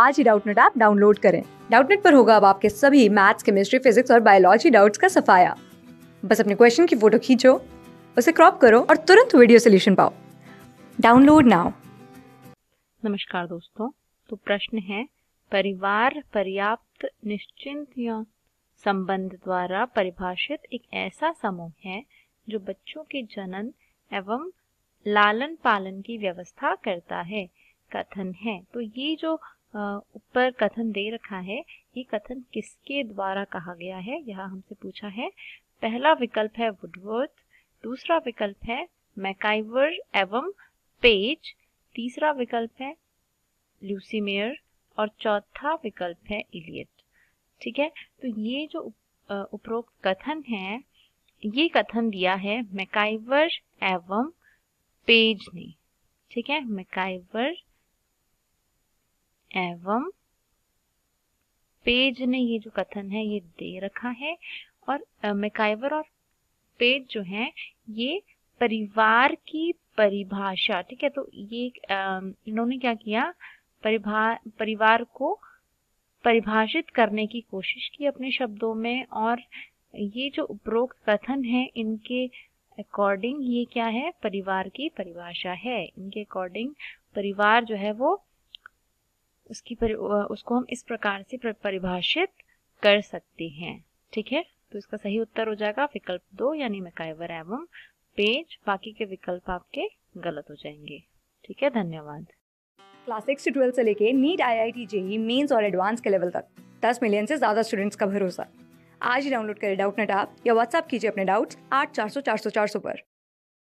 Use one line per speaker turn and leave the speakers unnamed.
आज ही Doubtnut app download करें डाउटनेट पर होगा अब आपके सभी मैथ्स केमिस्ट्री फिजिक्स और बायोलॉजी डाउट्स का सफाया बस अपने क्वेश्चन की फोटो खींचो उसे क्रॉप करो और तुरंत वीडियो सोल्यूशन पाओ डाउनलोड नाउ
नमस्कार दोस्तों तो प्रश्न है परिवार पर्याप्त निश्चिंत या संबंध द्वारा परिभाषित एक ऐसा समूह है जो बच्चों के जनन एवं लालन पालन की व्यवस्था करता है कथन है तो ये जो ऊपर कथन दे रखा है ये कथन किसके द्वारा कहा गया है यह हमसे पूछा है पहला विकल्प है वुडवर्थ दूसरा विकल्प है मैकाइवर एवं पेज तीसरा विकल्प है ल्यूसीमेयर और चौथा विकल्प है इलियट ठीक है तो ये जो उपरोक्त कथन है ये कथन दिया है मैकाइवर एवं पेज ने ठीक है मैकाइवर एवं पेज ने ये जो कथन है ये दे रखा है और मेकाइवर और पेज जो है ये परिवार की परिभाषा ठीक है तो ये इन्होंने क्या किया परिभा परिवार को परिभाषित करने की कोशिश की अपने शब्दों में और ये जो उपरोक्त कथन है इनके अकॉर्डिंग ये क्या है परिवार की परिभाषा है इनके अकॉर्डिंग परिवार जो है वो उसकी उसको हम इस प्रकार से परिभाषित कर सकते हैं ठीक है तो इसका सही उत्तर हो जाएगा विकल्प दो यानी मैकाइवर एवं पेज बाकी के विकल्प आपके गलत हो जाएंगे ठीक है धन्यवाद
क्लास सिक्स से ट्वेल्थ से लेके NEET I I T JEE mains और एडवांस के लेवल तक दस मिलियन से ज्यादा स्टूडेंट्स का भरोसा आज ही डाउनलोड करें डाउट नेट आप या व्हाट्सअप कीजिए अपने डाउट्स आठ चार सौ चार सौ चार सौ पर